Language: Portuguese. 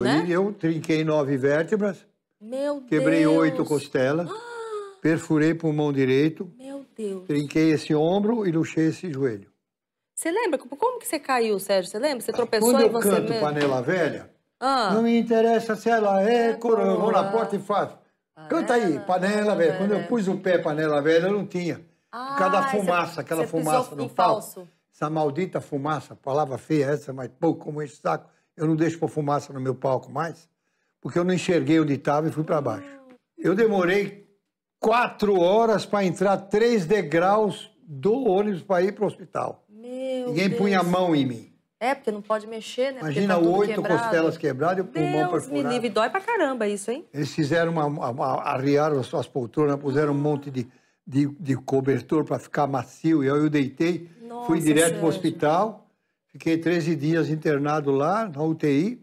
Né? Eu trinquei nove vértebras. Meu quebrei oito costelas. Ah. Perfurei pulmão direito. Meu Deus. Trinquei esse ombro e luxei esse joelho. Você lembra? Como que você caiu, Sérgio? Você lembra? Você tropeçou Quando e você Quando eu canto mesmo? Panela Velha, ah. não me interessa se ela é, coroa. vou na porta e faço. Panela, Canta aí, Panela Velha. Quando eu pus o pé Panela Velha, eu não tinha. Ah, Por causa da fumaça, você, aquela você fumaça no palco. Falso. Essa maldita fumaça, palavra feia essa, mas pô, como esse saco. Eu não deixo pôr fumaça no meu palco mais, porque eu não enxerguei onde estava e fui para baixo. Eu demorei quatro horas para entrar três degraus do ônibus para ir para o hospital. Meu Ninguém Deus. punha a mão em mim. É, porque não pode mexer, né? Tá Imagina tá oito quebrado. costelas quebradas e o pulmão Deus perfurado. Me livre, dói pra caramba isso, hein? Eles fizeram uma. uma arriaram as suas poltronas, puseram um monte de, de, de cobertor para ficar macio. E aí eu deitei, Nossa, fui direto para pro hospital. Fiquei 13 dias internado lá na UTI,